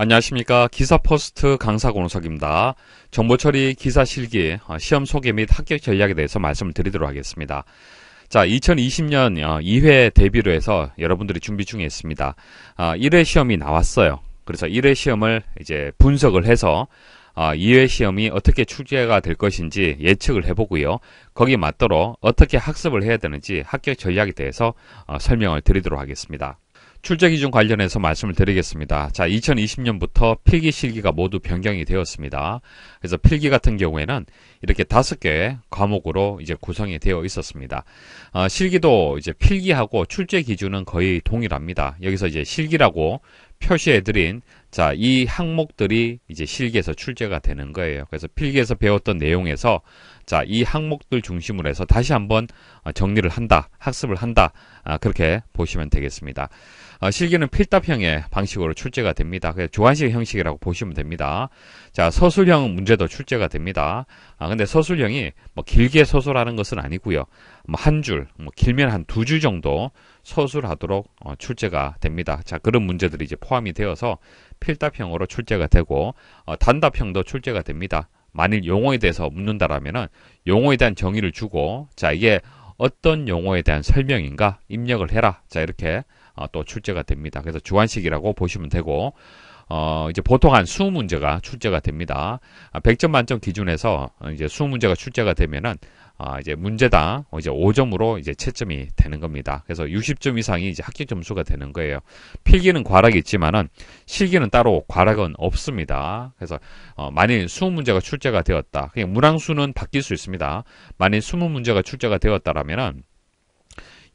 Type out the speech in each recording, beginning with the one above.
안녕하십니까 기사포스트 강사 권우석입니다. 정보처리 기사실기 어, 시험 소개 및 합격 전략에 대해서 말씀을 드리도록 하겠습니다. 자 2020년 2회 대비로 해서 여러분들이 준비 중에 있습니다. 1회 아, 시험이 나왔어요. 그래서 1회 시험을 이제 분석을 해서 2회 아, 시험이 어떻게 출제가 될 것인지 예측을 해보고요. 거기에 맞도록 어떻게 학습을 해야 되는지 합격 전략에 대해서 어, 설명을 드리도록 하겠습니다. 출제 기준 관련해서 말씀을 드리겠습니다. 자, 2020년부터 필기 실기가 모두 변경이 되었습니다. 그래서 필기 같은 경우에는 이렇게 다섯 개의 과목으로 이제 구성이 되어 있었습니다. 어, 실기도 이제 필기하고 출제 기준은 거의 동일합니다. 여기서 이제 실기라고 표시해드린 자, 이 항목들이 이제 실기에서 출제가 되는 거예요. 그래서 필기에서 배웠던 내용에서 자, 이 항목들 중심으로 해서 다시 한번 어, 정리를 한다, 학습을 한다, 아, 그렇게 보시면 되겠습니다. 어, 실기는 필답형의 방식으로 출제가 됩니다. 그래 조간식 형식이라고 보시면 됩니다. 자, 서술형 문제도 출제가 됩니다. 아, 근데 서술형이 뭐 길게 서술하는 것은 아니고요. 뭐 한 줄, 뭐 길면 한 두 줄 정도 서술하도록 어, 출제가 됩니다. 자, 그런 문제들이 이제 포함이 되어서 필답형으로 출제가 되고 어, 단답형도 출제가 됩니다. 만일 용어에 대해서 묻는다라면은 용어에 대한 정의를 주고 자, 이게 어떤 용어에 대한 설명인가 입력을 해라. 자, 이렇게 어, 또 출제가 됩니다. 그래서 주관식이라고 보시면 되고 어, 이제 보통 한 수문제가 출제가 됩니다. 100점 아, 만점 기준에서 이제 2문제가 출제가 되면은 아, 이제 문제당 이제 5점으로 이제 채점이 되는 겁니다. 그래서 60점 이상이 이제 합격 점수가 되는 거예요. 필기는 과락이 있지만은 실기는 따로 과락은 없습니다. 그래서 어, 만일 20문제가 출제가 되었다. 그냥 문항수는 바뀔 수 있습니다. 만일 20문제가 출제가 되었다라면은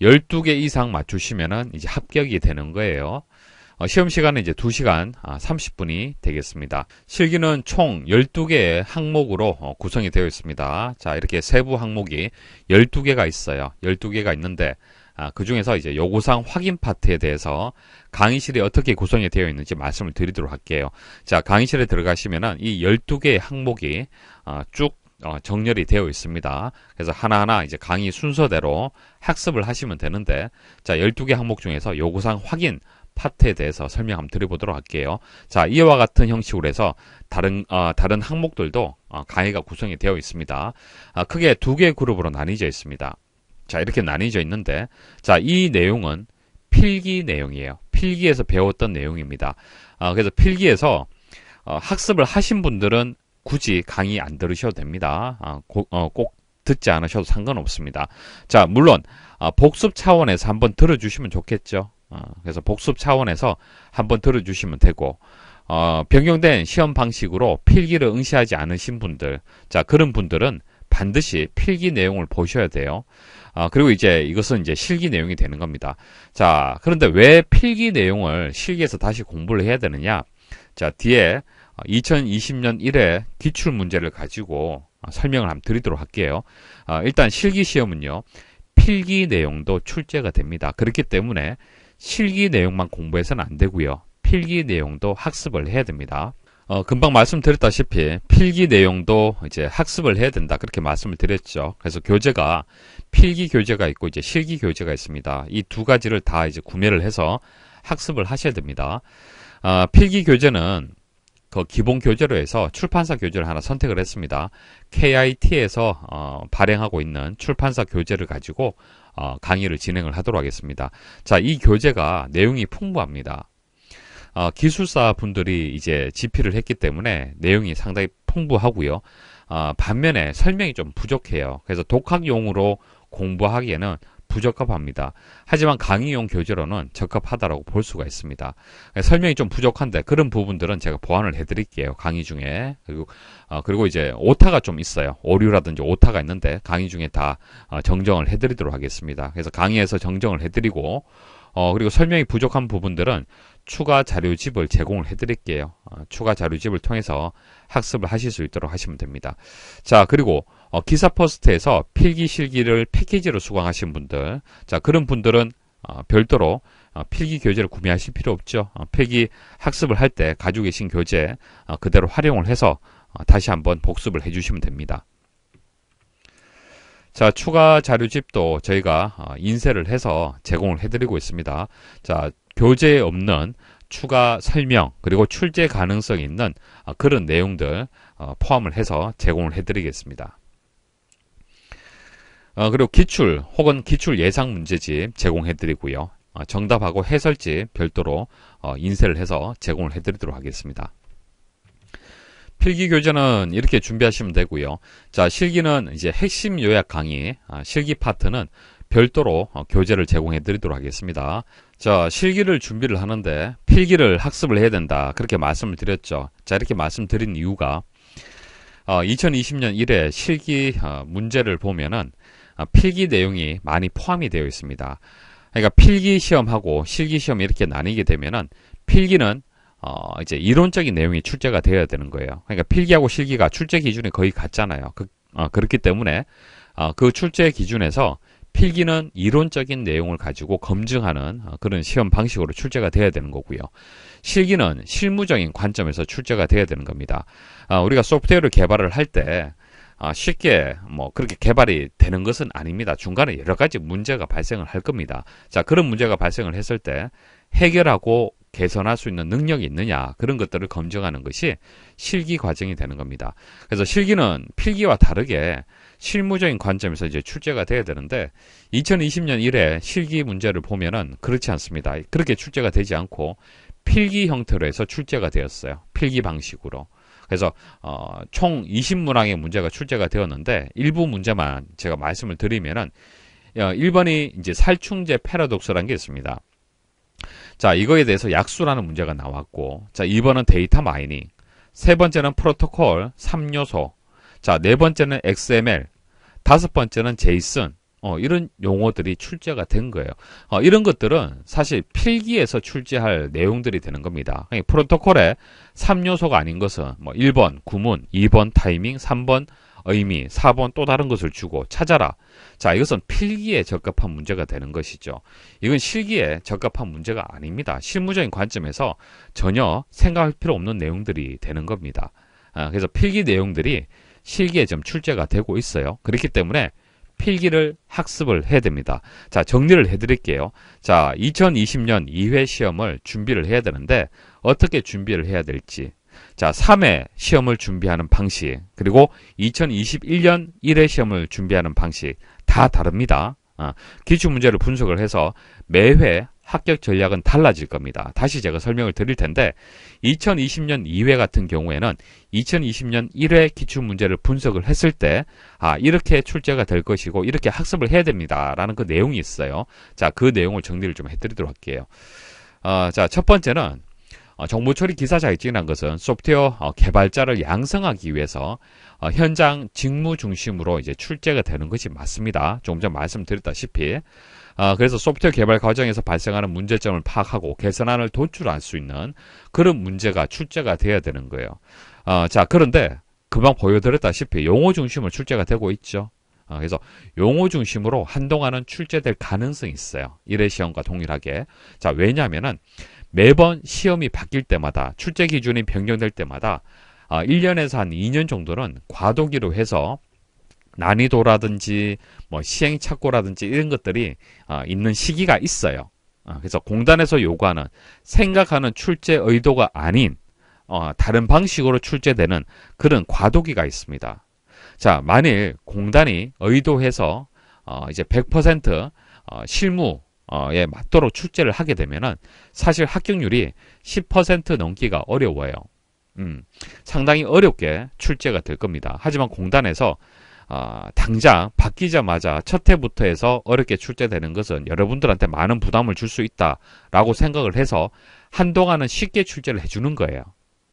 12개 이상 맞추시면은 이제 합격이 되는 거예요. 어, 시험 시간은 이제 2시간 아, 30분이 되겠습니다. 실기는 총 12개의 항목으로 어, 구성이 되어 있습니다. 자, 이렇게 세부 항목이 12개가 있어요. 12개가 있는데 아, 그 중에서 이제 요구사항 확인 파트에 대해서 강의실이 어떻게 구성이 되어 있는지 말씀을 드리도록 할게요. 자, 강의실에 들어가시면은 이 12개의 항목이 아, 쭉 어, 정렬이 되어 있습니다. 그래서 하나하나 이제 강의 순서대로 학습을 하시면 되는데 자 12개 항목 중에서 요구사항 확인 파트에 대해서 설명 한번 드려보도록 할게요. 자 이와 같은 형식으로 해서 다른 어, 다른 항목들도 어, 강의가 구성이 되어 있습니다. 아, 크게 두 개의 그룹으로 나뉘어 있습니다. 자 이렇게 나뉘어져 있는데 자 이 내용은 필기 내용이에요. 필기에서 배웠던 내용입니다. 아, 그래서 필기에서 어, 학습을 하신 분들은 굳이 강의 안 들으셔도 됩니다. 아, 고, 어, 꼭 듣지 않으셔도 상관없습니다. 자, 물론 아, 복습 차원에서 한번 들어주시면 좋겠죠. 아, 그래서 복습 차원에서 한번 들어주시면 되고 어, 변경된 시험 방식으로 필기를 응시하지 않으신 분들, 자 그런 분들은 반드시 필기 내용을 보셔야 돼요. 아, 그리고 이제 이것은 이제 실기 내용이 되는 겁니다. 자, 그런데 왜 필기 내용을 실기에서 다시 공부를 해야 되느냐? 자, 뒤에 2020년 아, 1회 기출 문제를 가지고 아, 설명을 한번 드리도록 할게요. 아, 일단 실기 시험은요. 필기 내용도 출제가 됩니다. 그렇기 때문에 실기 내용만 공부해서는 안 되고요. 필기 내용도 학습을 해야 됩니다. 어, 금방 말씀드렸다시피 필기 내용도 이제 학습을 해야 된다 그렇게 말씀을 드렸죠. 그래서 교재가 필기 교재가 있고 이제 실기 교재가 있습니다. 이 두 가지를 다 이제 구매를 해서 학습을 하셔야 됩니다. 어, 필기 교재는 더 기본 교재로 해서 출판사 교재를 하나 선택을 했습니다. KIT에서 어, 발행하고 있는 출판사 교재를 가지고 어, 강의를 진행을 하도록 하겠습니다. 자, 이 교재가 내용이 풍부합니다. 어, 기술사 분들이 이제 집필을 했기 때문에 내용이 상당히 풍부하고요. 어, 반면에 설명이 좀 부족해요. 그래서 독학용으로 공부하기에는 부적합합니다. 하지만 강의용 교재로는 적합하다라고 볼 수가 있습니다. 설명이 좀 부족한데 그런 부분들은 제가 보완을 해드릴게요. 강의 중에 그리고, 어, 그리고 이제 오타가 좀 있어요. 오류라든지 오타가 있는데 강의 중에 다 어, 정정을 해드리도록 하겠습니다. 그래서 강의에서 정정을 해드리고 어, 그리고 설명이 부족한 부분들은 추가 자료집을 제공을 해드릴게요. 어, 추가 자료집을 통해서 학습을 하실 수 있도록 하시면 됩니다. 자, 그리고 어, 기사 퍼스트에서 필기 실기를 패키지로 수강하신 분들, 자 그런 분들은 어, 별도로 어, 필기 교재를 구매하실 필요 없죠. 어, 필기 학습을 할 때 가지고 계신 교재 어, 그대로 활용을 해서 어, 다시 한번 복습을 해주시면 됩니다. 자, 추가 자료집도 저희가 인쇄를 해서 제공을 해드리고 있습니다. 자, 교재에 없는 추가 설명 그리고 출제 가능성이 있는 그런 내용들 포함을 해서 제공을 해드리겠습니다. 어, 그리고 기출 혹은 기출 예상 문제집 제공해드리고요. 어, 정답하고 해설집 별도로 어, 인쇄를 해서 제공을 해드리도록 하겠습니다. 필기 교재는 이렇게 준비하시면 되고요. 자 실기는 이제 핵심 요약 강의 아, 실기 파트는 별도로 교재를 제공해 드리도록 하겠습니다. 자 실기를 준비를 하는데 필기를 학습을 해야 된다 그렇게 말씀을 드렸죠. 자 이렇게 말씀드린 이유가 2020년 1회 실기 문제를 보면은 아, 필기 내용이 많이 포함이 되어 있습니다. 그러니까 필기 시험하고 실기 시험 이렇게 나뉘게 되면은 필기는 어 이제 이론적인 내용이 출제가 되어야 되는 거예요. 그러니까 필기하고 실기가 출제 기준이 거의 같잖아요. 그, 어, 그렇기 때문에 어, 그 출제 기준에서 필기는 이론적인 내용을 가지고 검증하는 어, 그런 시험 방식으로 출제가 돼야 되는 거고요. 실기는 실무적인 관점에서 출제가 돼야 되는 겁니다. 아, 우리가 소프트웨어를 개발을 할때 아, 쉽게 뭐 그렇게 개발이 되는 것은 아닙니다. 중간에 여러 가지 문제가 발생을 할 겁니다. 자, 그런 문제가 발생을 했을 때 해결하고 개선할 수 있는 능력이 있느냐 그런 것들을 검증하는 것이 실기 과정이 되는 겁니다. 그래서 실기는 필기와 다르게 실무적인 관점에서 이제 출제가 돼야 되는데 2020년 1회 실기 문제를 보면은 그렇지 않습니다. 그렇게 출제가 되지 않고 필기 형태로 해서 출제가 되었어요. 필기 방식으로. 그래서 어, 총 20문항의 문제가 출제가 되었는데 일부 문제만 제가 말씀을 드리면은 1번이 어, 이제 살충제 패러독스라는 게 있습니다. 자, 이거에 대해서 약수라는 문제가 나왔고, 자, 2번은 데이터 마이닝, 세 번째는 프로토콜 3요소, 자, 네 번째는 XML, 다섯 번째는 JSON, 어, 이런 용어들이 출제가 된 거예요. 어, 이런 것들은 사실 필기에서 출제할 내용들이 되는 겁니다. 그러니까 프로토콜의 3요소가 아닌 것은 뭐 1번 구문, 2번 타이밍, 3번 의미, 4번 또 다른 것을 주고 찾아라. 자, 이것은 필기에 적합한 문제가 되는 것이죠. 이건 실기에 적합한 문제가 아닙니다. 실무적인 관점에서 전혀 생각할 필요 없는 내용들이 되는 겁니다. 아, 그래서 필기 내용들이 실기에 좀 출제가 되고 있어요. 그렇기 때문에 필기를 학습을 해야 됩니다. 자, 정리를 해드릴게요. 자, 2020년 2회 시험을 준비를 해야 되는데 어떻게 준비를 해야 될지 자, 3회 시험을 준비하는 방식, 그리고 2021년 1회 시험을 준비하는 방식 다 다릅니다. 아, 기출 문제를 분석을 해서 매회 합격 전략은 달라질 겁니다. 다시 제가 설명을 드릴 텐데 2020년 2회 같은 경우에는 2020년 1회 기출문제를 분석을 했을 때 아, 이렇게 출제가 될 것이고 이렇게 학습을 해야 됩니다라는 그 내용이 있어요. 자, 그 내용을 정리를 좀 해드리도록 할게요. 어, 자, 첫 번째는 어, 정보 처리 기사 자격증이라는 것은 소프트웨어 어, 개발자를 양성하기 위해서 어, 현장 직무 중심으로 이제 출제가 되는 것이 맞습니다. 조금 전 말씀드렸다시피 아, 그래서 소프트웨어 개발 과정에서 발생하는 문제점을 파악하고 개선안을 도출할 수 있는 그런 문제가 출제가 돼야 되는 거예요. 어, 자 그런데 금방 보여드렸다시피 용어 중심으로 출제가 되고 있죠. 어, 그래서 용어 중심으로 한동안은 출제될 가능성이 있어요. 1회 시험과 동일하게. 자왜냐하면 매번 시험이 바뀔 때마다 출제 기준이 변경될 때마다 어, 1년에서 한 2년 정도는 과도기로 해서 난이도라든지 뭐 시행착오라든지 이런 것들이 어, 있는 시기가 있어요. 어, 그래서 공단에서 요구하는 생각하는 출제 의도가 아닌 어, 다른 방식으로 출제되는 그런 과도기가 있습니다. 자, 만일 공단이 의도해서 어, 이제 100% 어, 실무 에 맞도록 출제를 하게 되면은 사실 합격률이 10% 넘기가 어려워요. 음, 상당히 어렵게 출제가 될 겁니다. 하지만 공단에서 어, 당장 바뀌자마자 첫 해부터 해서 어렵게 출제되는 것은 여러분들한테 많은 부담을 줄 수 있다라고 생각을 해서 한동안은 쉽게 출제를 해주는 거예요.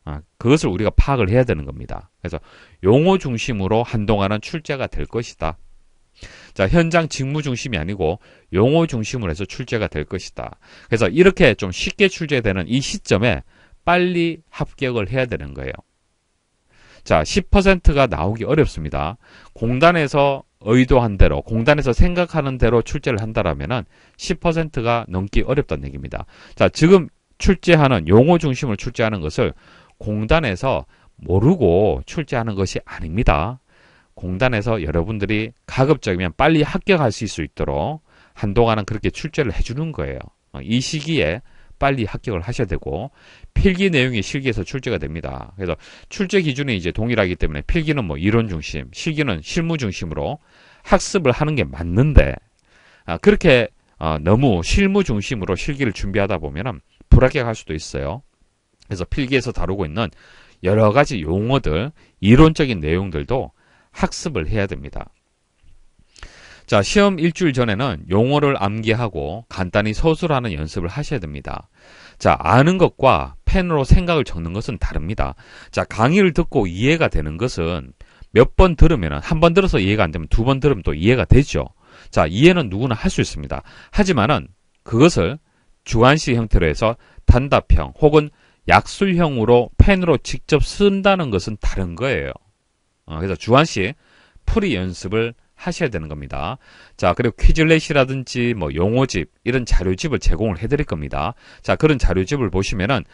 아, 그것을 우리가 파악을 해야 되는 겁니다. 그래서 용어 중심으로 한동안은 출제가 될 것이다. 자, 현장 직무 중심이 아니고 용어 중심으로 해서 출제가 될 것이다. 그래서 이렇게 좀 쉽게 출제되는 이 시점에 빨리 합격을 해야 되는 거예요. 자, 10%가 나오기 어렵습니다. 공단에서 의도한 대로, 공단에서 생각하는 대로 출제를 한다라면 10%가 넘기 어렵다는 얘기입니다. 자, 지금 출제하는 용어 중심을 출제하는 것을 공단에서 모르고 출제하는 것이 아닙니다. 공단에서 여러분들이 가급적이면 빨리 합격할 수 있도록 한동안은 그렇게 출제를 해주는 거예요. 어, 이 시기에 빨리 합격을 하셔야 되고 필기 내용이 실기에서 출제가 됩니다. 그래서 출제 기준이 이제 동일하기 때문에 필기는 뭐 이론 중심, 실기는 실무 중심으로 학습을 하는 게 맞는데 아, 그렇게 어, 너무 실무 중심으로 실기를 준비하다 보면은 불합격할 수도 있어요. 해서 필기에서 다루고 있는 여러 가지 용어들, 이론적인 내용들도 학습을 해야 됩니다. 자, 시험 일주일 전에는 용어를 암기하고 간단히 서술하는 연습을 하셔야 됩니다. 자, 아는 것과 펜으로 생각을 적는 것은 다릅니다. 자, 강의를 듣고 이해가 되는 것은 몇 번 들으면, 한 번 들어서 이해가 안 되면 두 번 들으면 또 이해가 되죠. 자, 이해는 누구나 할 수 있습니다. 하지만은 그것을 주관식 형태로 해서 단답형 혹은 약술형으로 펜으로 직접 쓴다는 것은 다른 거예요. 어, 그래서 주한시 풀이 연습을 하셔야 되는 겁니다. 자, 그리고 퀴즐렛이라든지뭐 용어집 이런 자료집을 제공을 해드릴 겁니다. 자, 그런 자료집을 보시면은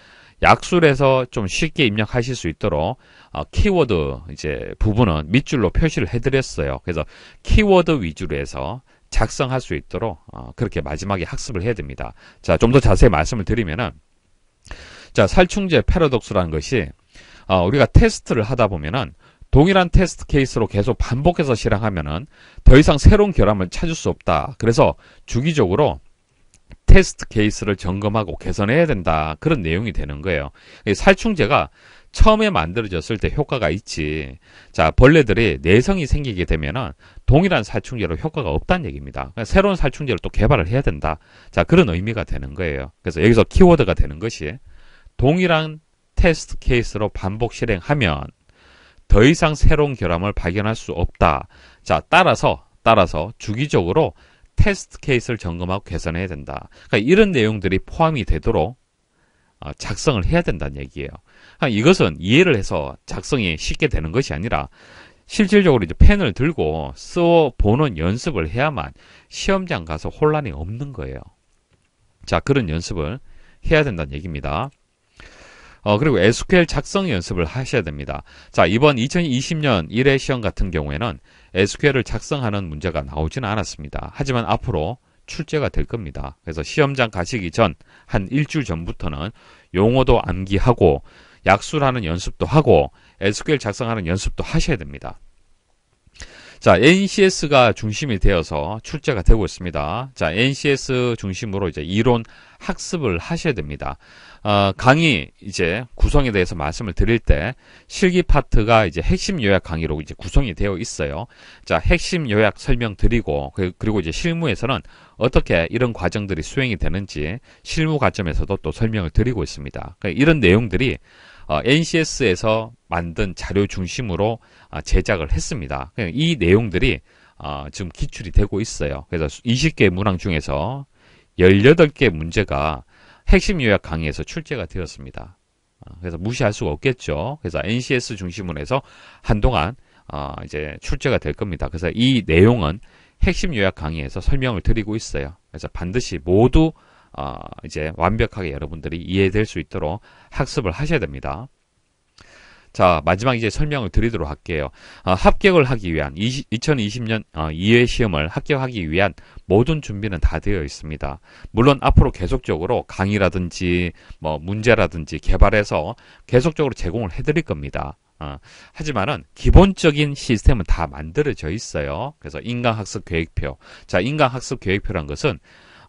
약술에서 좀 쉽게 입력하실 수 있도록 어, 키워드 이제 부분은 밑줄로 표시를 해드렸어요. 그래서 키워드 위주로 해서 작성할 수 있도록 어, 그렇게 마지막에 학습을 해야 됩니다. 자, 좀 더 자세히 말씀을 드리면은 자, 살충제 패러독스라는 것이 어, 우리가 테스트를 하다 보면은 동일한 테스트 케이스로 계속 반복해서 실행하면은 더 이상 새로운 결함을 찾을 수 없다. 그래서 주기적으로 테스트 케이스를 점검하고 개선해야 된다. 그런 내용이 되는 거예요. 살충제가 처음에 만들어졌을 때 효과가 있지. 자, 벌레들이 내성이 생기게 되면은 동일한 살충제로 효과가 없다는 얘기입니다. 그러니까 새로운 살충제를 또 개발을 해야 된다. 자, 그런 의미가 되는 거예요. 그래서 여기서 키워드가 되는 것이 동일한 테스트 케이스로 반복 실행하면 더 이상 새로운 결함을 발견할 수 없다. 자, 따라서 따라서 주기적으로 테스트 케이스를 점검하고 개선해야 된다. 그러니까 이런 내용들이 포함이 되도록 어, 작성을 해야 된다는 얘기예요. 그러니까 이것은 이해를 해서 작성이 쉽게 되는 것이 아니라 실질적으로 이제 펜을 들고 써 보는 연습을 해야만 시험장 가서 혼란이 없는 거예요. 자, 그런 연습을 해야 된다는 얘기입니다. 어, 그리고 SQL 작성 연습을 하셔야 됩니다. 자, 이번 2020년 1회 시험 같은 경우에는 SQL을 작성하는 문제가 나오진 않았습니다. 하지만 앞으로 출제가 될 겁니다. 그래서 시험장 가시기 전 한 일주일 전부터는 용어도 암기하고 약수라는 연습도 하고 SQL 작성하는 연습도 하셔야 됩니다. 자, NCS가 중심이 되어서 출제가 되고 있습니다. 자, NCS 중심으로 이제 이론 학습을 하셔야 됩니다. 어, 강의 이제 구성에 대해서 말씀을 드릴 때 실기 파트가 이제 핵심 요약 강의로 이제 구성이 되어 있어요. 자, 핵심 요약 설명 드리고 그, 그리고 이제 실무에서는 어떻게 이런 과정들이 수행이 되는지 실무 관점에서도 또 설명을 드리고 있습니다. 그러니까 이런 내용들이 어, NCS에서 만든 자료 중심으로 어, 제작을 했습니다. 그러니까 이 내용들이 어, 지금 기출이 되고 있어요. 그래서 20개 문항 중에서 18개 문제가 핵심 요약 강의에서 출제가 되었습니다. 어, 그래서 무시할 수가 없겠죠. 그래서 NCS 중심으로 해서 한동안 어, 이제 출제가 될 겁니다. 그래서 이 내용은 핵심 요약 강의에서 설명을 드리고 있어요. 그래서 반드시 모두 어, 이제 완벽하게 여러분들이 이해될 수 있도록 학습을 하셔야 됩니다. 자 마지막 이제 설명을 드리도록 할게요. 아, 합격을 하기 위한 20, 2020년 어, 2회 시험을 합격하기 위한 모든 준비는 다 되어 있습니다. 물론 앞으로 계속적으로 강의라든지 뭐 문제라든지 개발해서 계속적으로 제공을 해드릴 겁니다. 어, 하지만은 기본적인 시스템은 다 만들어져 있어요. 그래서 인강학습 계획표. 자, 인강학습 계획표란 것은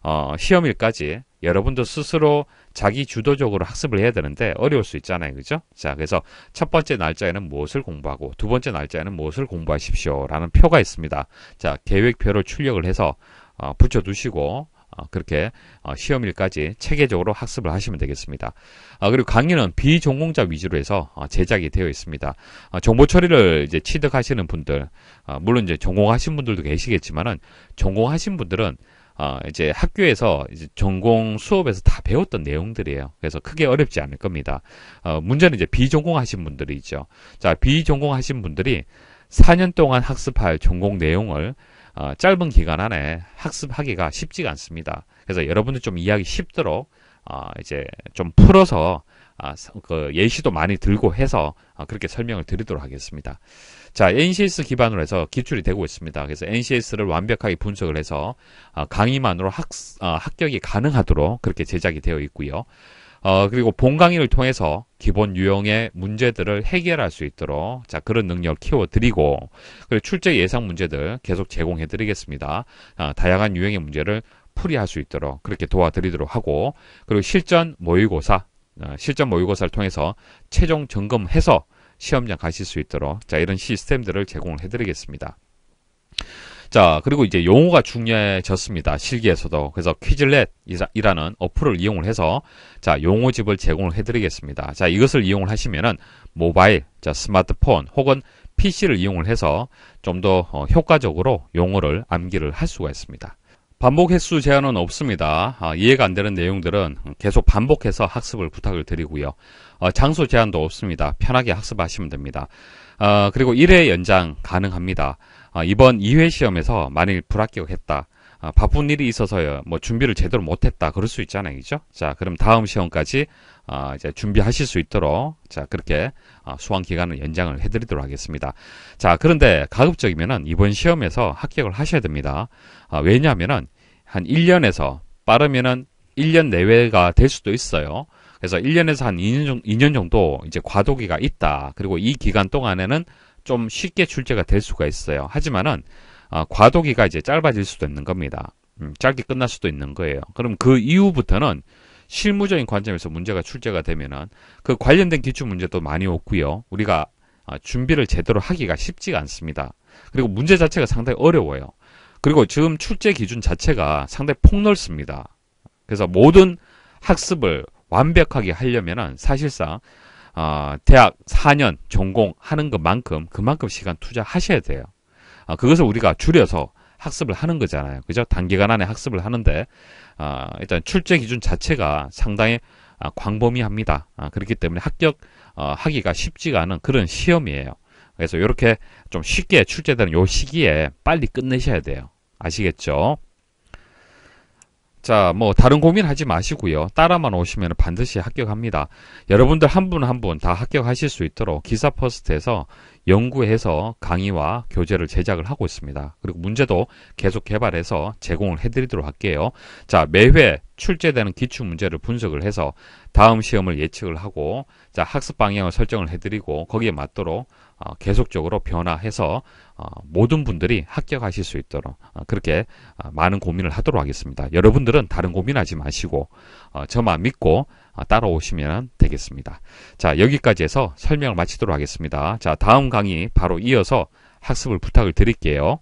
어, 시험일까지 여러분도 스스로 자기 주도적으로 학습을 해야 되는데 어려울 수 있잖아요. 그죠? 자, 그래서 첫 번째 날짜에는 무엇을 공부하고 두 번째 날짜에는 무엇을 공부하십시오. 라는 표가 있습니다. 자, 계획표로 출력을 해서 어, 붙여두시고 어, 그렇게 어, 시험일까지 체계적으로 학습을 하시면 되겠습니다. 어, 그리고 강의는 비전공자 위주로 해서 어, 제작이 되어 있습니다. 어, 정보 처리를 이제 취득하시는 분들, 어, 물론 이제 전공하신 분들도 계시겠지만은 전공하신 분들은 어, 이제 학교에서 이제 전공 수업에서 다 배웠던 내용들이에요. 그래서 크게 어렵지 않을 겁니다. 어, 문제는 이제 비전공하신 분들이 있죠. 자, 비전공하신 분들이 4년 동안 학습할 전공 내용을 어, 짧은 기간 안에 학습하기가 쉽지가 않습니다. 그래서 여러분들 좀 이해하기 쉽도록 어, 이제 좀 풀어서 아, 그 예시도 많이 들고 해서 아, 그렇게 설명을 드리도록 하겠습니다. 자, NCS 기반으로 해서 기출이 되고 있습니다. 그래서 NCS를 완벽하게 분석을 해서 아, 강의만으로 학, 아, 합격이 가능하도록 그렇게 제작이 되어 있고요. 어, 그리고 본 강의를 통해서 기본 유형의 문제들을 해결할 수 있도록 자 그런 능력 키워드리고 그리고 출제 예상 문제들 계속 제공해드리겠습니다. 아, 다양한 유형의 문제를 풀이할 수 있도록 그렇게 도와드리도록 하고 그리고 실전 모의고사 어, 실전 모의고사를 통해서 최종 점검해서 시험장 가실 수 있도록 자 이런 시스템들을 제공을 해드리겠습니다. 자 그리고 이제 용어가 중요해졌습니다. 실기에서도 그래서 퀴즐렛이라는 어플을 이용을 해서 자 용어집을 제공을 해드리겠습니다. 자 이것을 이용을 하시면은 모바일, 자 스마트폰 혹은 PC를 이용을 해서 좀더 어, 효과적으로 용어를 암기를 할 수가 있습니다. 반복 횟수 제한은 없습니다. 아, 이해가 안 되는 내용들은 계속 반복해서 학습을 부탁을 드리고요. 어, 장소 제한도 없습니다. 편하게 학습하시면 됩니다. 어, 그리고 1회 연장 가능합니다. 어, 이번 2회 시험에서 만일 불합격했다. 아, 바쁜 일이 있어서요. 뭐 준비를 제대로 못했다. 그럴 수 있잖아요. 그죠? 자, 그럼 다음 시험까지 아, 이제 준비하실 수 있도록 자 그렇게 아, 수강 기간을 연장을 해드리도록 하겠습니다. 자, 그런데 가급적이면은 이번 시험에서 합격을 하셔야 됩니다. 아, 왜냐하면은 한 1년에서 빠르면은 1년 내외가 될 수도 있어요. 그래서 1년에서 한 2년 정 2년 정도 이제 과도기가 있다. 그리고 이 기간 동안에는 좀 쉽게 출제가 될 수가 있어요. 하지만은 어, 과도기가 이제 짧아질 수도 있는 겁니다. 음, 짧게 끝날 수도 있는 거예요. 그럼 그 이후부터는 실무적인 관점에서 문제가 출제가 되면은 그 관련된 기출 문제도 많이 없고요. 우리가 어, 준비를 제대로 하기가 쉽지가 않습니다. 그리고 문제 자체가 상당히 어려워요. 그리고 지금 출제 기준 자체가 상당히 폭넓습니다. 그래서 모든 학습을 완벽하게 하려면은 사실상 어, 대학 4년 전공하는 것만큼 그만큼 시간 투자하셔야 돼요. 아, 그것을 우리가 줄여서 학습을 하는 거잖아요. 그죠? 단기간 안에 학습을 하는데 아, 일단 출제 기준 자체가 상당히 아, 광범위합니다. 아, 그렇기 때문에 합격 어, 하기가 쉽지가 않은 그런 시험이에요. 그래서 이렇게 좀 쉽게 출제되는 요 시기에 빨리 끝내셔야 돼요. 아시겠죠? 자, 뭐 다른 고민하지 마시고요. 따라만 오시면 반드시 합격합니다. 여러분들 한 분 한 분 다 합격하실 수 있도록 기사 퍼스트에서 연구해서 강의와 교재를 제작을 하고 있습니다. 그리고 문제도 계속 개발해서 제공을 해드리도록 할게요. 자, 매회 출제되는 기출 문제를 분석을 해서 다음 시험을 예측을 하고 자, 학습 방향을 설정을 해드리고 거기에 맞도록 어, 계속적으로 변화해서 어, 모든 분들이 합격하실 수 있도록 어, 그렇게 많은 고민을 하도록 하겠습니다. 여러분들은 다른 고민하지 마시고 저만 믿고 따라오시면 되겠습니다. 자 여기까지 해서 설명을 마치도록 하겠습니다. 자 다음 강의 바로 이어서 학습을 부탁을 드릴게요.